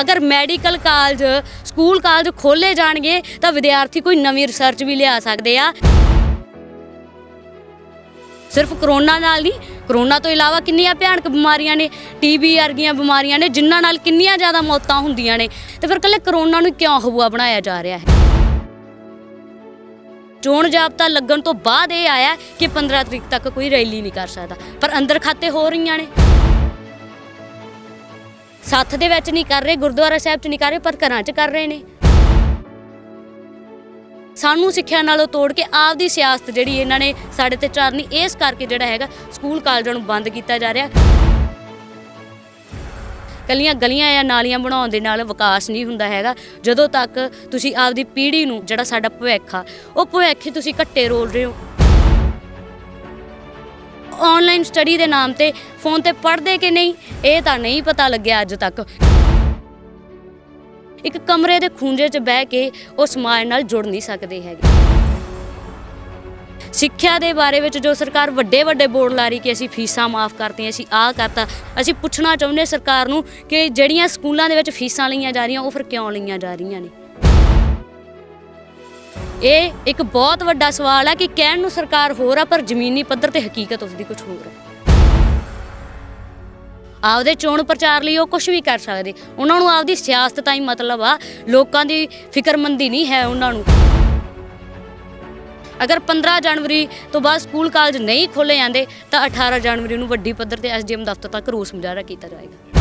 ਅਗਰ medical college school college ਖੋਲੇ ਜਾਣਗੇ ਤਾਂ ਵਿਦਿਆਰਥੀ ਕੋਈ ਨਵੀਂ ਰਿਸਰਚ ਵੀ ਲਿਆ ਸਕਦੇ ਆ ਸਿਰਫ ਕਰੋਨਾ ਨਾਲ ਨਹੀਂ ਕਰੋਨਾ ਤੋਂ ਇਲਾਵਾ ਕਿੰਨੀਆਂ ਭਿਆਨਕ ਬਿਮਾਰੀਆਂ ਨੇ ਟੀਬੀ ਵਰਗੀਆਂ ਬਿਮਾਰੀਆਂ ਨੇ ਜਿਨ੍ਹਾਂ ਨਾਲ ਕਿੰਨੀਆਂ ਜ਼ਿਆਦਾ ਮੌਤਾਂ ਹੁੰਦੀਆਂ ਨੇ ਤੇ ਫਿਰ ਕੱਲੇ ਕਰੋਨਾ ਨੂੰ ਕਿਉਂ ਹਬੂਆ ਬਣਾਇਆ ਜਾ ਰਿਹਾ ਹੈ ਚੋਣ ਜਾਬਤਾ ਲੱਗਣ ਤੋਂ ਬਾਅਦ ਇਹ ਆਇਆ ਕਿ 15 ਤਰੀਕ ਤੱਕ ਕੋਈ ਰੈਲੀ ਨਹੀਂ ਕਰ ਸਕਦਾ ਪਰ ਅੰਦਰ ਖਾਤੇ ਹੋ ਰਹੀਆਂ ਨੇ ਸਾਥ ਦੇ ਵਿੱਚ ਨਹੀਂ ਕਰ ਰਹੇ ਗੁਰਦੁਆਰਾ ਸਾਹਿਬ 'ਚ ਨਹੀਂ ਕਰ ਰਹੇ ਪਰ ਘਰਾਂ 'ਚ ਕਰ ਰਹੇ ਨੇ ਸਾਨੂੰ ਸਿੱਖਿਆ ਨਾਲੋਂ ਤੋੜ ਕੇ ਆਪਦੀ ਸਿਆਸਤ ਜਿਹੜੀ ਇਹਨਾਂ ਨੇ ਸਾਡੇ ਤੇ ਚਾਰਨੀ ਇਸ ਕਰਕੇ ਜਿਹੜਾ ਹੈਗਾ ਸਕੂਲ ਕਾਲਜਾਂ ਨੂੰ ਬੰਦ ਕੀਤਾ ਜਾ ਰਿਹਾ ਕੱਲੀਆਂ ਗਲੀਆਂ ਜਾਂ ਨਾਲੀਆਂ ਬਣਾਉਣ ਦੇ ਨਾਲ ਵਿਕਾਸ ਨਹੀਂ ਹੁੰਦਾ ਹੈਗਾ ਜਦੋਂ ਤੱਕ ਤੁਸੀਂ ਆਪਦੀ ਪੀੜ੍ਹੀ ਨੂੰ ਜਿਹੜਾ ਸਾਡਾ ਭਵਿੱਖ ਆ ਉਹ ਭਵਿੱਖ ਤੁਸੀਂ ਘੱਟੇ ਰੋਲ ਰਹੇ ਹੋ ਆਨਲਾਈਨ ਸਟੱਡੀ ਦੇ ਨਾਮ ਤੇ ਫੋਨ ਤੇ ਪੜ੍ਹਦੇ ਕਿ ਨਹੀਂ ਇਹ ਤਾਂ ਨਹੀਂ ਪਤਾ ਲੱਗਿਆ ਅੱਜ ਤੱਕ ਇੱਕ ਕਮਰੇ ਦੇ ਖੂੰਜੇ 'ਚ ਬਹਿ ਕੇ ਉਹ ਸਮਾਜ ਨਾਲ ਜੁੜ ਨਹੀਂ ਸਕਦੇ ਹੈਗੇ ਸਿੱਖਿਆ ਦੇ ਬਾਰੇ ਵਿੱਚ ਜੋ ਸਰਕਾਰ ਵੱਡੇ ਵੱਡੇ ਬੋਰਡ ਲਾ ਰਹੀ ਕਿ ਅਸੀਂ ਫੀਸਾਂ ਮਾਫ ਹਾਂ ਅਸੀਂ ਆਹ ਕਰਤਾ ਅਸੀਂ ਪੁੱਛਣਾ ਚਾਹੁੰਦੇ ਸਰਕਾਰ ਨੂੰ ਕਿ ਜਿਹੜੀਆਂ ਸਕੂਲਾਂ ਦੇ ਵਿੱਚ ਫੀਸਾਂ ਲਈਆਂ ਜਾ ਰਹੀਆਂ ਉਹ ਫਿਰ ਕਿਉਂ ਲਈਆਂ ਜਾ ਰਹੀਆਂ ਨੇ ਇਹ ਇੱਕ ਬਹੁਤ ਵੱਡਾ ਸਵਾਲ ਹੈ ਕਿ ਕਹਿਣ ਨੂੰ ਸਰਕਾਰ ਹੋਰ ਆ ਪਰ ਜ਼ਮੀਨੀ ਪੱਧਰ ਤੇ ਹਕੀਕਤ ਉਸ ਦੀ ਕੁਝ ਹੋਰ ਹੈ ਆਪਦੇ ਚੋਣ ਪ੍ਰਚਾਰ ਲਈ ਉਹ ਕੁਝ ਵੀ ਕਰ ਸਕਦੇ ਉਹਨਾਂ ਨੂੰ ਆਪਦੀ ਸਿਆਸਤ ਤਾਂ ਹੀ ਮਤਲਬ ਆ ਲੋਕਾਂ ਦੀ ਫਿਕਰਮੰਦੀ ਨਹੀਂ ਹੈ ਉਹਨਾਂ ਨੂੰ ਅਗਰ 15 ਜਨਵਰੀ ਤੋਂ ਬਾਅਦ ਸਕੂਲ ਕਾਲਜ ਨਹੀਂ ਖੋਲੇ ਜਾਂਦੇ ਤਾਂ 18 ਜਨਵਰੀ ਨੂੰ ਵੱਡੀ ਪੱਧਰ ਤੇ ਐਸਡੀਐਮ ਦਫ਼ਤਰ ਤੱਕ ਰੋਸ ਮੁਜ਼ਾਹਰਾ ਕੀਤਾ ਜਾਏਗਾ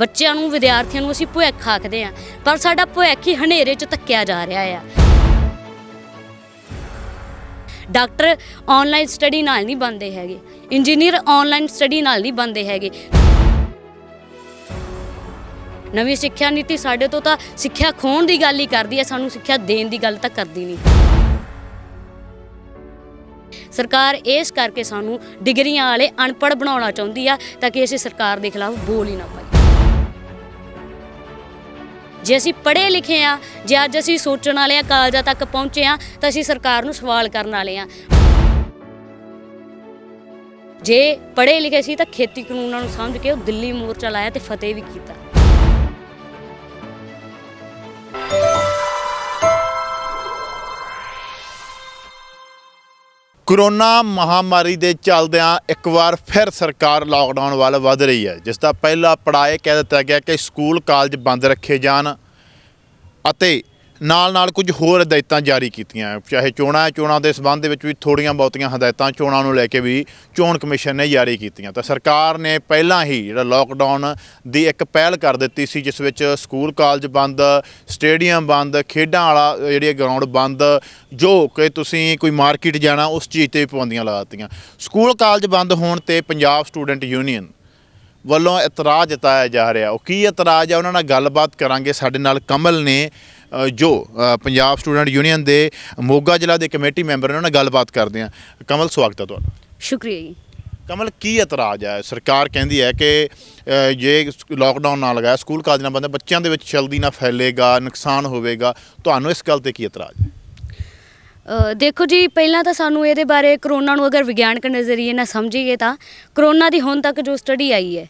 ਬੱਚਿਆਂ ਨੂੰ ਵਿਦਿਆਰਥੀਆਂ ਨੂੰ ਅਸੀਂ ਭੁੱਖ ਆਖਦੇ ਆ ਪਰ ਸਾਡਾ ਭੁੱਖ ਹੀ ਹਨੇਰੇ 'ਚ ਧੱਕਿਆ ਜਾ ਰਿਹਾ ਆ ਡਾਕਟਰ ਆਨਲਾਈਨ ਸਟੱਡੀ ਨਾਲ ਨਹੀਂ ਬਣਦੇ ਹੈਗੇ ਇੰਜੀਨੀਅਰ ਆਨਲਾਈਨ ਸਟੱਡੀ ਨਾਲ ਨਹੀਂ ਬਣਦੇ ਹੈਗੇ ਨਵੀਂ ਸਿੱਖਿਆ ਨੀਤੀ ਸਾਡੇ ਤੋਂ ਤਾਂ ਸਿੱਖਿਆ ਖੋਣ ਦੀ ਗੱਲ ਹੀ ਕਰਦੀ ਆ ਸਾਨੂੰ ਸਿੱਖਿਆ ਦੇਣ ਦੀ ਗੱਲ ਤਾਂ ਕਰਦੀ ਨਹੀਂ ਸਰਕਾਰ ਇਸ ਕਰਕੇ ਸਾਨੂੰ ਡਿਗਰੀਆਂ ਵਾਲੇ ਅਨਪੜ ਬਣਾਉਣਾ ਚਾਹੁੰਦੀ ਆ ਤਾਂ ਕਿ ਅਸੀਂ ਸਰਕਾਰ ਦੇ ਖਿਲਾਫ ਬੋਲ ਹੀ ਨਾ ਜੇ ਅਸੀਂ ਪੜ੍ਹੇ ਲਿਖੇ ਆ ਜੇ ਅੱਜ ਅਸੀਂ ਸੋਚਣ ਵਾਲੇ ਆ ਕਾਲਜਾਂ ਤੱਕ ਪਹੁੰਚੇ ਆ ਤਾਂ ਅਸੀਂ ਸਰਕਾਰ ਨੂੰ ਸਵਾਲ ਕਰਨ ਵਾਲੇ ਆ ਜੇ ਪੜ੍ਹੇ ਲਿਖੇ ਸੀ ਤਾਂ ਖੇਤੀ ਕਾਨੂੰਨਾਂ ਨੂੰ ਸਮਝ ਕੇ ਉਹ ਦਿੱਲੀ ਮੋਰਚਾ ਲਾਇਆ ਤੇ ਫਤਿਹ ਵੀ ਕੀਤਾ ਕਰੋਨਾ ਮਹਾਮਾਰੀ ਦੇ ਚੱਲਦਿਆਂ ਇੱਕ ਵਾਰ ਫਿਰ ਸਰਕਾਰ ਲਾਕਡਾਊਨ ਵੱਲ ਵਧ ਰਹੀ ਹੈ ਜਿਸ ਦਾ ਪਹਿਲਾ ਪੜਾਏ ਕਹਿ ਦਿੱਤਾ ਗਿਆ ਕਿ ਸਕੂਲ ਕਾਲਜ ਬੰਦ ਰੱਖੇ ਜਾਣ ਅਤੇ ਨਾਲ ਨਾਲ ਕੁਝ ਹੋਰ ਹਦਾਇਤਾਂ ਜਾਰੀ ਕੀਤੀਆਂ ਚਾਹੇ ਚੋਣਾਂ ਹੈ ਚੋਣਾਂ ਦੇ ਸਬੰਧ ਦੇ ਵਿੱਚ ਵੀ ਥੋੜੀਆਂ ਬਹੁਤੀਆਂ ਹਦਾਇਤਾਂ ਚੋਣਾਂ ਨੂੰ ਲੈ ਕੇ ਵੀ ਚੋਣ ਕਮਿਸ਼ਨ ਨੇ ਜਾਰੀ ਕੀਤੀਆਂ ਤਾਂ ਸਰਕਾਰ ਨੇ ਪਹਿਲਾਂ ਹੀ ਜਿਹੜਾ ਲਾਕਡਾਊਨ ਦੀ ਇੱਕ ਪਹਿਲ ਕਰ ਦਿੱਤੀ ਸੀ ਜਿਸ ਵਿੱਚ ਸਕੂਲ ਕਾਲਜ ਬੰਦ ਸਟੇਡੀਅਮ ਬੰਦ ਖੇਡਾਂ ਵਾਲਾ ਜਿਹੜੀ ਗਰਾਊਂਡ ਬੰਦ ਜੋ ਕਿ ਤੁਸੀਂ ਕੋਈ ਮਾਰਕੀਟ ਜਾਣਾ ਉਸ ਚੀਜ਼ ਤੇ ਪਾਬੰਦੀਆਂ ਲਾ ਦਿੱਤੀਆਂ ਸਕੂਲ ਕਾਲਜ ਬੰਦ ਹੋਣ ਤੇ ਪੰਜਾਬ ਸਟੂਡੈਂਟ ਯੂਨੀਅਨ ਵੱਲੋਂ ਇਤਰਾਜ਼ ਜਤਾਇਆ ਜਾ ਰਿਹਾ ਉਹ ਕੀ ਇਤਰਾਜ਼ ਹੈ ਉਹਨਾਂ ਨਾਲ ਗੱਲਬਾਤ ਕਰਾਂਗੇ ਸਾਡੇ ਨਾਲ ਕਮਲ ਨੇ ਜੋ ਪੰਜਾਬ ਸਟੂਡੈਂਟ ਯੂਨੀਅਨ ਦੇ ਮੋਗਾ ਜ਼ਿਲ੍ਹਾ ਦੇ ਕਮੇਟੀ ਮੈਂਬਰ ਨੇ ਉਹਨਾਂ ਨਾਲ ਗੱਲਬਾਤ ਕਰਦੇ ਆ ਕਮਲ ਸਵਾਗਤ ਹੈ ਤੁਹਾਡਾ ਸ਼ੁਕਰੀਆ ਜੀ ਕਮਲ ਕੀ ਇਤਰਾਜ਼ ਹੈ ਸਰਕਾਰ ਕਹਿੰਦੀ ਹੈ ਕਿ ਜੇ ਲੋਕਡਾਊਨ ਨਾ ਲਗਾਇਆ ਸਕੂਲ ਕਾਲਜ ਨਾ ਬੰਦ ਬੱਚਿਆਂ ਦੇ ਵਿੱਚ ਜਲਦੀ ਨਾ ਫੈਲੇਗਾ ਨੁਕਸਾਨ ਹੋਵੇਗਾ ਤੁਹਾਨੂੰ ਇਸ ਗੱਲ ਤੇ ਕੀ ਇਤਰਾਜ਼ ਹੈ ਦੇਖੋ ਜੀ ਪਹਿਲਾਂ ਤਾਂ ਸਾਨੂੰ ਇਹਦੇ ਬਾਰੇ ਕਰੋਨਾ ਨੂੰ ਅਗਰ ਵਿਗਿਆਨਕ ਨਜ਼ਰੀਏ ਨਾਲ ਸਮਝੀਏ ਤਾਂ ਕਰੋਨਾ ਦੀ ਹੁਣ ਤੱਕ ਜੋ ਸਟੱਡੀ ਆਈ ਹੈ